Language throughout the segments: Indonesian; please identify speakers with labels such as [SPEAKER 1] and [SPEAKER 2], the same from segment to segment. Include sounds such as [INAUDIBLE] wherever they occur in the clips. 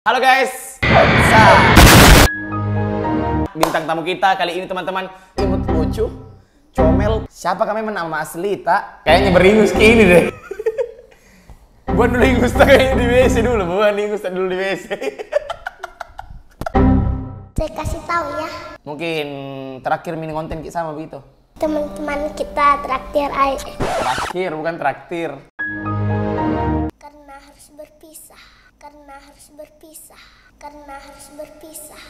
[SPEAKER 1] Halo guys, bintang tamu kita kali ini teman-teman imut lucu, comel. Siapa kami nama asli tak? Kayaknya beringus ini deh. Buat [LAUGHS] dulu ingus kayaknya di WC dulu, gua ingus dulu di WC.
[SPEAKER 2] [LAUGHS] Saya kasih tahu ya.
[SPEAKER 1] Mungkin terakhir mini konten kita sama begitu.
[SPEAKER 2] Teman-teman kita traktir air.
[SPEAKER 1] Terakhir bukan traktir. Karena harus berpisah karena harus berpisah karena harus berpisah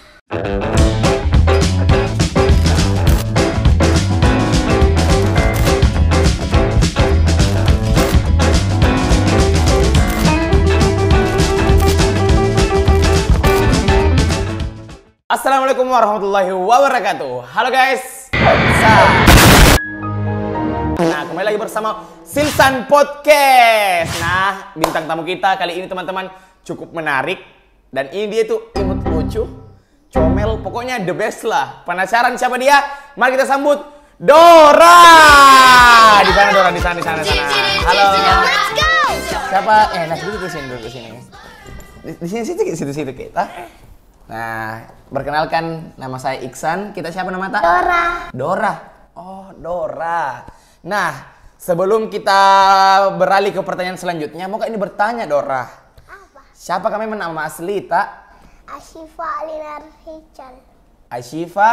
[SPEAKER 1] Assalamualaikum warahmatullahi wabarakatuh Halo guys Nah kembali lagi bersama Silsan Podcast Nah bintang tamu kita kali ini teman-teman cukup menarik dan ini dia tuh imut lucu, comel, pokoknya the best lah. Penasaran siapa dia? Mari kita sambut Dora. Di sana Dora, di sana, di sana, di sana. Halo. Siapa? Eh, nah dulu sini, dulu sini. Di sini situ, situ, situ kita. Nah, perkenalkan nama saya Iksan. Kita siapa nama tak? Dora. Dora. Oh, Dora. Nah, sebelum kita beralih ke pertanyaan selanjutnya, mau ini bertanya Dora Siapa kami nama asli, Tak?
[SPEAKER 2] Ashifa Alinar Ical.
[SPEAKER 1] Ashifa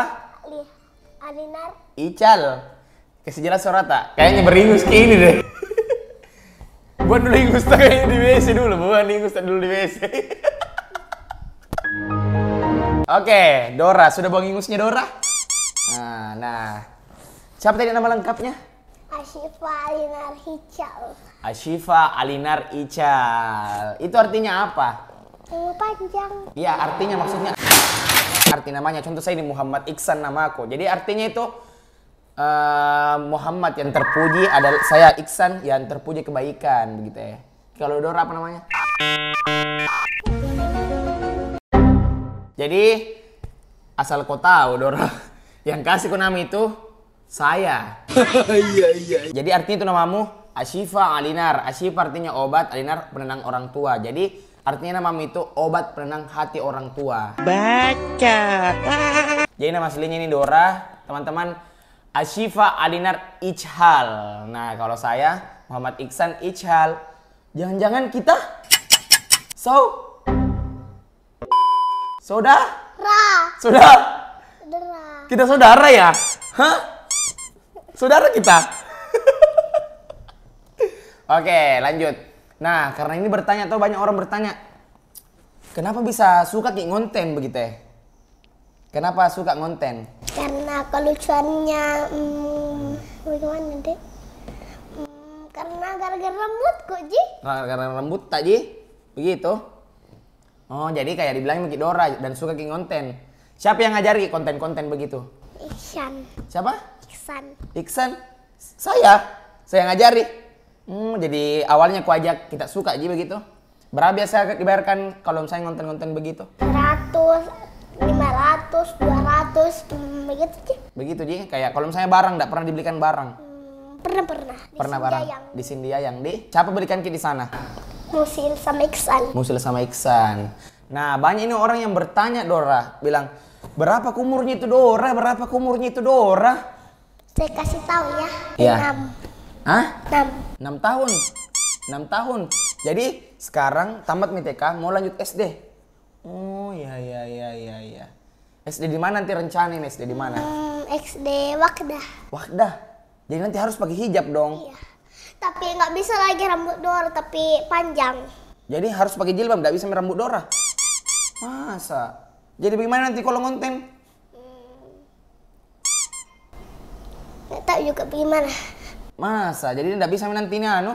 [SPEAKER 1] Alinar Ical. Kasih jelas suara, Tak? Kayaknya beringus ke ini deh. [LAUGHS] Buat dulu ingus tak kayaknya di WC dulu, Buat ingus tak dulu di WC. [LAUGHS] Oke, Dora. Sudah buang ingusnya Dora? Nah, nah. Siapa tadi nama lengkapnya?
[SPEAKER 2] Ashifa Alinar Ical.
[SPEAKER 1] Ashifa Alinar Ical. Itu artinya apa?
[SPEAKER 2] Ilmu panjang.
[SPEAKER 1] Iya, artinya maksudnya arti namanya. Contoh saya ini Muhammad Iksan namaku. Jadi artinya itu uh, Muhammad yang terpuji adalah saya Iksan yang terpuji kebaikan begitu ya. Kalau Dora apa namanya? Jadi asal kau tahu Dora [LAUGHS] yang kasih nama itu saya. [LAUGHS] Iya iya. Jadi artinya itu namamu Ashifa Alinar. Ashifa artinya obat, Alinar penenang orang tua. Jadi artinya namamu itu obat penenang hati orang tua. Baca. Jadi nama aslinya ini Dora. Teman-teman Ashifa Alinar Ichal. Nah kalau saya Muhammad Iksan Ichal. Jangan-jangan kita so Sudah? Ra. Saudara. Kita saudara ya? Hah? saudara kita. [LAUGHS] Oke, lanjut. Nah, karena ini bertanya atau banyak orang bertanya, kenapa bisa suka kayak ngonten begitu Kenapa suka ngonten? Karena kelucuannya, hmm,
[SPEAKER 2] bagaimana deh? Hmm, karena gara-gara rambut kok, Ji.
[SPEAKER 1] Nah, gara-gara rambut tak, Ji? Begitu. Oh, jadi kayak dibilang begitu Dora dan suka kayak ngonten. Siapa yang ngajari konten-konten begitu?
[SPEAKER 2] Ihsan. Siapa? Iksan.
[SPEAKER 1] Iksan? Saya? Saya ngajari. Hmm, jadi awalnya aku ajak kita suka aja begitu. Berapa biasa dibayarkan kalau misalnya ngonten-ngonten begitu?
[SPEAKER 2] 100, 500, 200, hmm, begitu sih.
[SPEAKER 1] Begitu sih, kayak kalau misalnya barang tidak pernah dibelikan barang. Hmm, pernah pernah. Di pernah barang. Di sini yang di. Siapa belikan ki di sana? Musil sama Iksan. Musil sama Iksan. Nah, banyak ini orang yang bertanya Dora, bilang, "Berapa kumurnya itu Dora? Berapa kumurnya itu Dora?"
[SPEAKER 2] Saya kasih tahu ya. Iya.
[SPEAKER 1] Hah? 6. 6 tahun. Enam tahun. Jadi sekarang tamat MTK mau lanjut SD. Oh iya iya iya iya iya. SD di mana nanti rencanain SD di mana? Hmm,
[SPEAKER 2] SD Wakda.
[SPEAKER 1] Wakda? Jadi nanti harus pakai hijab dong. Iya.
[SPEAKER 2] Tapi nggak bisa lagi rambut Dora tapi panjang.
[SPEAKER 1] Jadi harus pakai jilbab, nggak bisa rambut Dora. Masa? Jadi bagaimana nanti kalau ngonten? nggak tak juga gimana masa jadi tidak bisa Anu?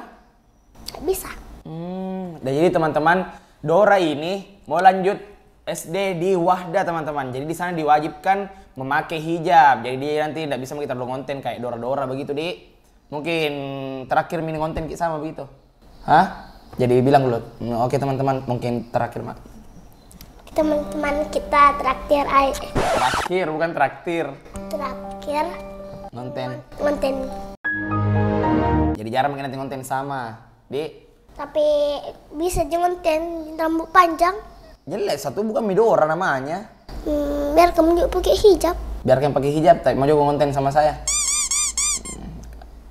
[SPEAKER 1] Nggak bisa hmm dan jadi teman-teman Dora ini mau lanjut SD di Wahda teman-teman jadi di sana diwajibkan memakai hijab jadi dia nanti tidak bisa mengikuti konten kayak Dora Dora begitu di mungkin terakhir mini konten kita sama begitu hah jadi bilang dulu hmm, oke teman-teman mungkin terakhir mak
[SPEAKER 2] teman-teman kita traktir air.
[SPEAKER 1] Traktir bukan traktir.
[SPEAKER 2] Traktir Ngonten. Ngonten.
[SPEAKER 1] Jadi jarang mungkin nanti ngonten sama. Di.
[SPEAKER 2] Tapi bisa aja ngonten rambut panjang.
[SPEAKER 1] Jelek satu bukan Midora namanya.
[SPEAKER 2] Hmm, biar kamu juga pakai hijab.
[SPEAKER 1] Biar kamu pakai hijab, tapi mau juga ngonten sama saya.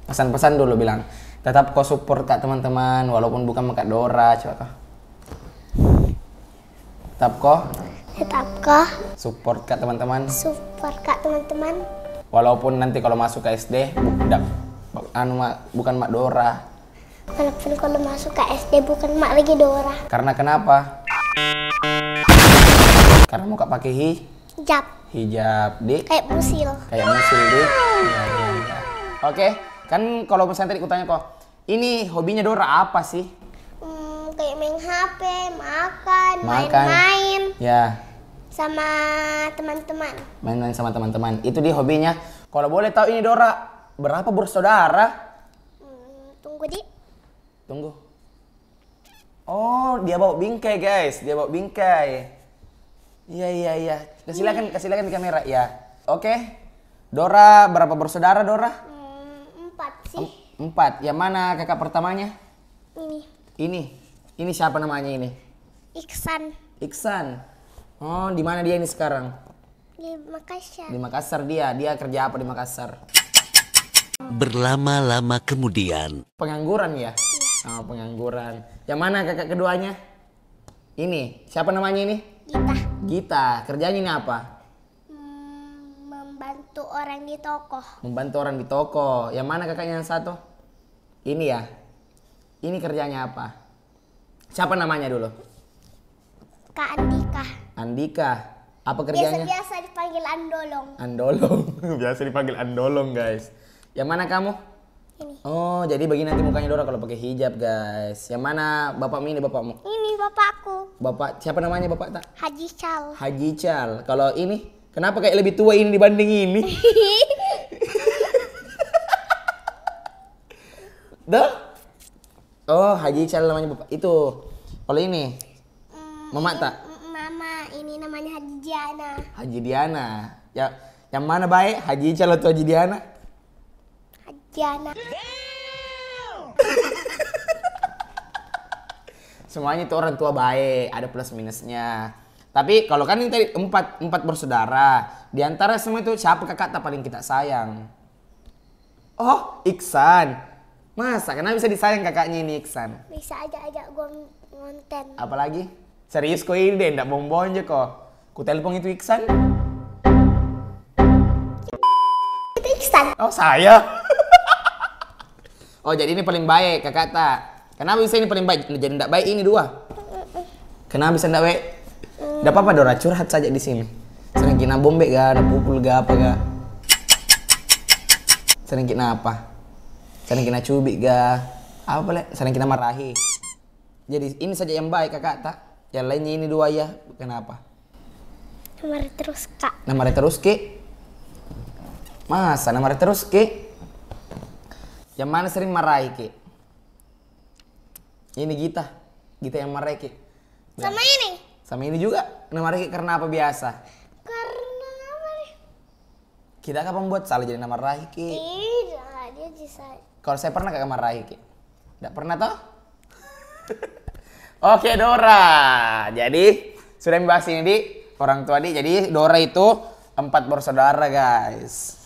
[SPEAKER 1] Pesan-pesan dulu bilang. Tetap kau support kak teman-teman, walaupun bukan mekat Dora, coba kau. Tetap kau.
[SPEAKER 2] Tetap kau.
[SPEAKER 1] Support kak teman-teman. Support
[SPEAKER 2] kak teman-teman
[SPEAKER 1] walaupun nanti kalau masuk ke SD budak anu bukan mak Dora
[SPEAKER 2] walaupun kalau masuk ke SD bukan mak lagi Dora
[SPEAKER 1] karena kenapa karena mau pakai hijab hijab di kayak musil kayak musil di iya, iya, iya. oke kan kalau misalnya tadi kutanya kok ini hobinya Dora apa sih
[SPEAKER 2] hmm, kayak main HP makan main-main ya sama teman-teman.
[SPEAKER 1] Main-main sama teman-teman. Itu dia hobinya. Kalau boleh tahu ini Dora, berapa bersaudara?
[SPEAKER 2] Hmm, tunggu di.
[SPEAKER 1] Tunggu. Oh, dia bawa bingkai guys. Dia bawa bingkai. Iya iya iya. Kesilakan hmm. kesilakan di kamera ya. Oke. Dora berapa bersaudara Dora?
[SPEAKER 2] Hmm, empat
[SPEAKER 1] sih. empat. Yang mana kakak pertamanya? Ini. Ini. Ini siapa namanya ini? Iksan. Iksan. Oh, di mana dia ini sekarang? Di Makassar. Di Makassar dia. Dia kerja apa di Makassar? Berlama-lama kemudian. Pengangguran ya? Iya. Oh, pengangguran. Yang mana kakak keduanya? Ini. Siapa namanya ini? Gita. Gita. Kerjanya ini apa?
[SPEAKER 2] Hmm, membantu orang di toko.
[SPEAKER 1] Membantu orang di toko. Yang mana kakaknya yang satu? Ini ya. Ini kerjanya apa? Siapa namanya dulu? Kak Andi. Andika. Apa kerjanya? Biasa,
[SPEAKER 2] biasa dipanggil Andolong.
[SPEAKER 1] Andolong. [LAUGHS] biasa dipanggil Andolong, guys. Yang mana kamu? Ini. Oh, jadi bagi nanti mukanya Dora kalau pakai hijab, guys. Yang mana Bapak ini bapakmu? Ini bapakku. Bapak siapa namanya bapak tak?
[SPEAKER 2] Haji Chal.
[SPEAKER 1] Haji Chal, Kalau ini kenapa kayak lebih tua ini dibanding ini? [LAUGHS] Dah? Oh, Haji Chal namanya bapak. Itu. Kalau ini? Hmm, Mama iya, tak?
[SPEAKER 2] ini namanya
[SPEAKER 1] Haji Diana. Haji Diana. Ya, yang mana baik? Haji Ical atau Haji Diana?
[SPEAKER 2] Haji Diana. [LAUGHS]
[SPEAKER 1] Semuanya itu orang tua baik, ada plus minusnya. Tapi kalau kan ini tadi empat, empat bersaudara, di antara semua itu siapa kakak tak paling kita sayang? Oh, Iksan. Masa? Kenapa bisa disayang kakaknya ini Iksan?
[SPEAKER 2] Bisa aja aja gue ngonten.
[SPEAKER 1] Apalagi? Serius kok ini deh, ndak bombon aja kok. Ku telepon itu Iksan. Itu Iksan. Oh saya. [LAUGHS] oh jadi ini paling baik kakak tak. Kenapa bisa ini paling baik? Jadi ndak baik ini dua. Kenapa bisa ndak baik? Ndak apa-apa Dora curhat saja di sini. Sering kena bombek ga, ada pukul ga apa ga. Sering kena apa? Sering kena cubik ga. Apa boleh? Sering kena marahi. Jadi ini saja yang baik kakak tak? Yang lainnya ini dua ya. Kenapa? nomor terus kak. nomor terus ki? Masa nomor terus ki? Yang mana sering marahi ki? Ini Gita. Gita yang marahi ki. Dan Sama ini? Sama ini juga. Nama ki karena apa biasa? Karena apa? Kita kapan buat salah jadi nomor rahi ki?
[SPEAKER 2] Tidak, dia bisa.
[SPEAKER 1] Kalau saya pernah kagak marahi ki? Tidak pernah toh? [LAUGHS] Oke Dora. Jadi sudah membahas ini di orang tua di. Jadi Dora itu empat bersaudara guys.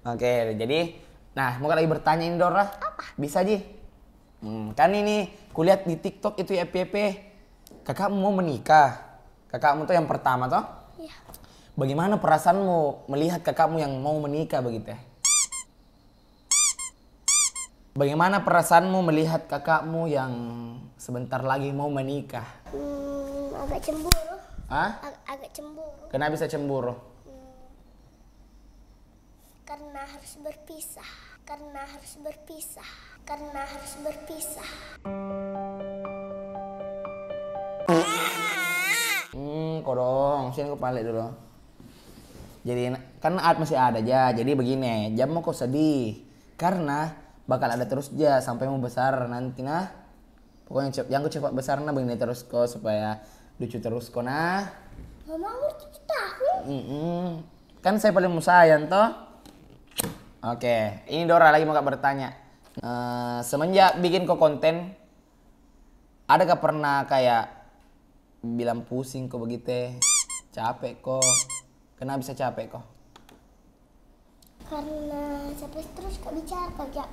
[SPEAKER 1] Oke. Jadi, nah mau lagi bertanya ini Dora. Apa? Bisa Ji. Hmm, kan ini kulihat di TikTok itu ya PP. Kakak mau menikah. Kakakmu tuh yang pertama toh? Iya. Bagaimana perasaanmu melihat kakakmu yang mau menikah begitu ya? Bagaimana perasaanmu melihat kakakmu yang sebentar lagi mau menikah?
[SPEAKER 2] Hmm, agak cemburu. Hah? Ag agak
[SPEAKER 1] cemburu. Kenapa bisa cemburu? Hmm,
[SPEAKER 2] karena harus berpisah. Karena harus berpisah. Karena harus berpisah.
[SPEAKER 1] Hmm, kodong. Sini aku balik dulu. Jadi kan masih ada aja. Jadi begini, jam mau kau sedih karena bakal ada terus dia sampai mau besar nanti nah pokoknya yang ku cepat besar nah begini terus kok supaya lucu terus kok nah
[SPEAKER 2] mama umur tujuh
[SPEAKER 1] tahun mm -mm. kan saya paling musayan toh oke ini Dora lagi mau bertanya uh, semenjak bikin kok konten ada gak pernah kayak bilang pusing kok begitu capek kok kenapa bisa capek kok
[SPEAKER 2] karena capek terus kok bicara kok ya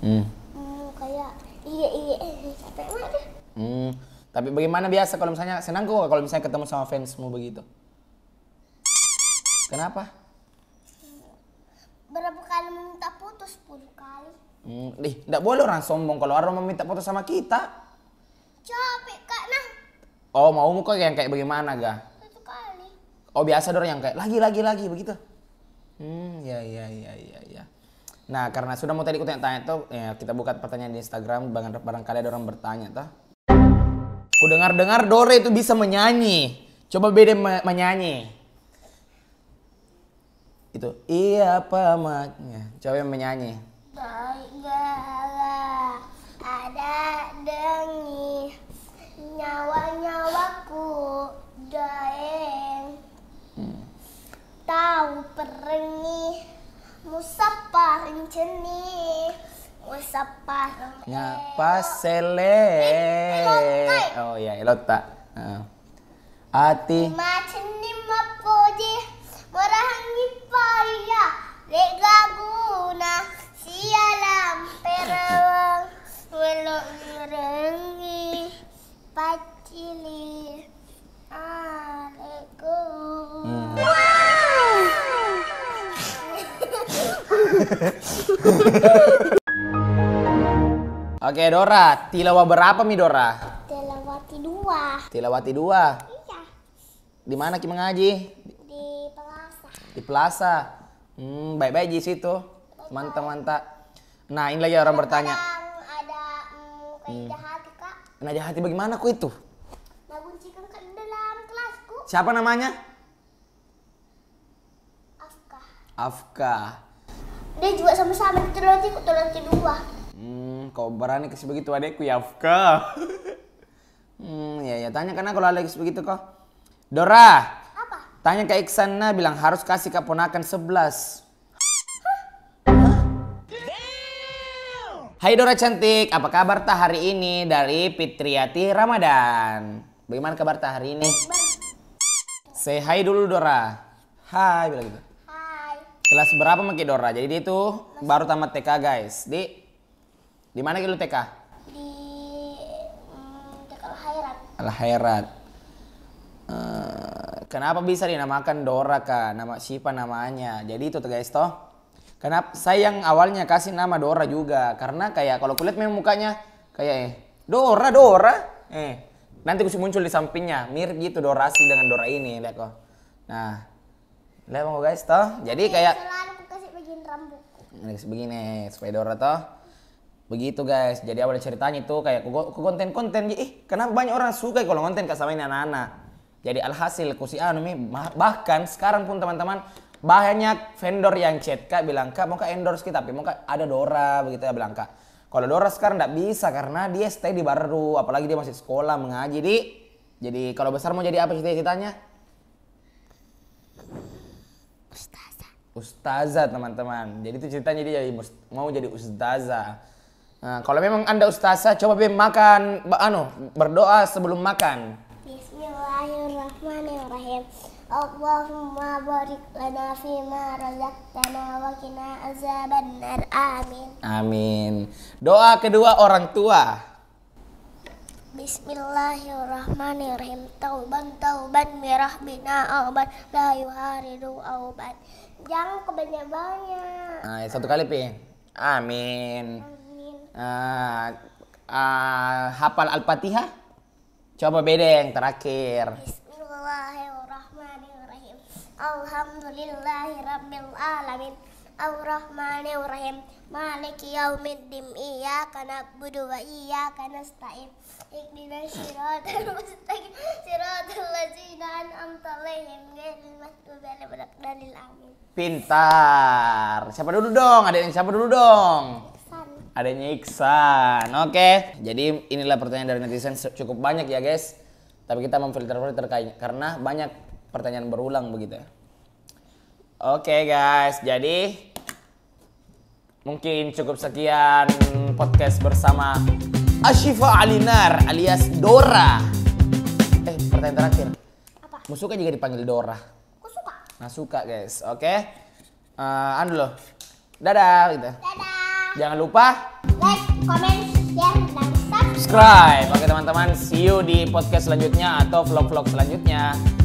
[SPEAKER 2] Hmm. hmm. kayak iya iya eh, eh, capek banget.
[SPEAKER 1] Hmm. Tapi bagaimana biasa kalau misalnya senang kok kalau misalnya ketemu sama fansmu begitu? Kenapa?
[SPEAKER 2] Berapa kali meminta putus? 10 kali.
[SPEAKER 1] Hmm, deh, enggak boleh orang sombong kalau orang meminta putus sama kita.
[SPEAKER 2] Capek, Kak. Nah.
[SPEAKER 1] Oh, mau muka yang kayak bagaimana, Ga? Satu kali. Oh, biasa dong yang kayak lagi lagi lagi begitu. Hmm, ya ya ya ya ya. Nah, karena sudah mau tadi ikut tanya tuh, ya kita buka pertanyaan di Instagram, barangkali ada orang bertanya tuh. Ku dengar-dengar Dore itu bisa menyanyi. Coba beda me menyanyi. Itu iya apa maknya? Coba yang menyanyi.
[SPEAKER 2] ada dengi nyawa-nyawaku doeng. Hmm. Tahu perengi Musapareng jenis Musapareng
[SPEAKER 1] Ngapa sele eh, Oh iya elota uh. Ati
[SPEAKER 2] Maceni mapoji Murahangi paya Lega guna Sialam perawang Welok merengi Pacili Aleku
[SPEAKER 1] hmm. [LAUGHS] Oke Dora, tilawah berapa mi Dora?
[SPEAKER 2] Tilawati dua. Tilawati dua. Iya.
[SPEAKER 1] Di mana Ki mengaji? Di Plaza. Di Plaza. Hmm, baik-baik di situ. Mantap-mantap. Nah, ini lagi orang bertanya. Ada um, hmm, keindah hmm. Kak. Nah, hati bagaimana ku itu?
[SPEAKER 2] Nah, kan ke dalam kelasku.
[SPEAKER 1] Siapa namanya? Afka. Afka
[SPEAKER 2] dia juga sama-sama diteliti hmm, kok teliti dua
[SPEAKER 1] hmm kau berani kasih begitu adekku ya Afka [LAUGHS] hmm ya ya tanya karena kalau Alex begitu kok Dora apa tanya ke Iksan nah bilang harus kasih keponakan sebelas. Hai Dora cantik, apa kabar tah hari ini dari Fitriati Ramadan? Bagaimana kabar tah hari ini? Say hi dulu Dora. Hai, bilang gitu. Kelas berapa Maki Dora? Jadi dia itu baru tamat TK guys. Di di mana kita TK? Di mm, TK Al Hayrat. Uh, eh, kenapa bisa dinamakan Dora kak? Nama siapa namanya? Jadi itu tuh guys toh. Kenapa saya yang awalnya kasih nama Dora juga karena kayak kalau kulit memang mukanya kayak eh Dora Dora eh nanti muncul di sampingnya mirip gitu Dora asli dengan Dora ini lihat kok. Nah, lah bang guys toh. Jadi Ini iya, kayak selalu
[SPEAKER 2] aku kasih begini rambut.
[SPEAKER 1] Kasih begini Spider toh. Begitu guys. Jadi awal ceritanya itu kayak aku konten-konten ih kenapa banyak orang suka kalau konten sama ini anak-anak. Jadi alhasil ku si anu bahkan sekarang pun teman-teman banyak vendor yang chat kak bilang kak mau kak endorse kita tapi mau kak ada Dora begitu ya bilang kak kalau Dora sekarang tidak bisa karena dia stay di baru apalagi dia masih sekolah mengaji di jadi kalau besar mau jadi apa cita ustazah teman-teman. Jadi itu ceritanya dia jadi mau jadi ustazah. Nah, kalau memang anda ustazah, coba Bim makan, anu berdoa sebelum makan.
[SPEAKER 2] Bismillahirrahmanirrahim. Allahumma barik lana fi ma razaqtana wa qina azabannar. Amin.
[SPEAKER 1] Amin. Doa kedua orang tua.
[SPEAKER 2] Bismillahirrahmanirrahim Tauban tauban merah bina auban La yuharidu auban Jangan kebanyak-banyak
[SPEAKER 1] nah, ya, Satu kali Pi Amin Amin uh, uh, Hafal Al-Fatihah Coba beda yang terakhir
[SPEAKER 2] Bismillahirrahmanirrahim Alhamdulillahirrahmanirrahim Ar-Rahmanir-Rahim Maliki yaumiddin Iyyaka na'budu wa iyyaka nasta'in Ihdinash siratal mustaqim Siratal ladzina an'amta 'alaihim ghairil maghdubi 'alaihim waladdallin amin
[SPEAKER 1] Pintar. Siapa dulu dong? Ada yang siapa dulu dong? Iksan. Adanya Iksan. Oke. Okay. Jadi inilah pertanyaan dari netizen cukup banyak ya, guys. Tapi kita memfilter-filter karena banyak pertanyaan berulang begitu ya. Oke okay guys, jadi Mungkin cukup sekian podcast bersama Ashifa Alinar alias Dora. Eh, pertanyaan terakhir. Apa? Musuka juga dipanggil Dora. Aku suka. Nah, suka guys. Oke. Okay. Uh, eh, anu loh. Dadah gitu. Dadah. Jangan lupa like, comment, share, dan subscribe. Oke teman-teman, see you di podcast selanjutnya atau vlog-vlog selanjutnya.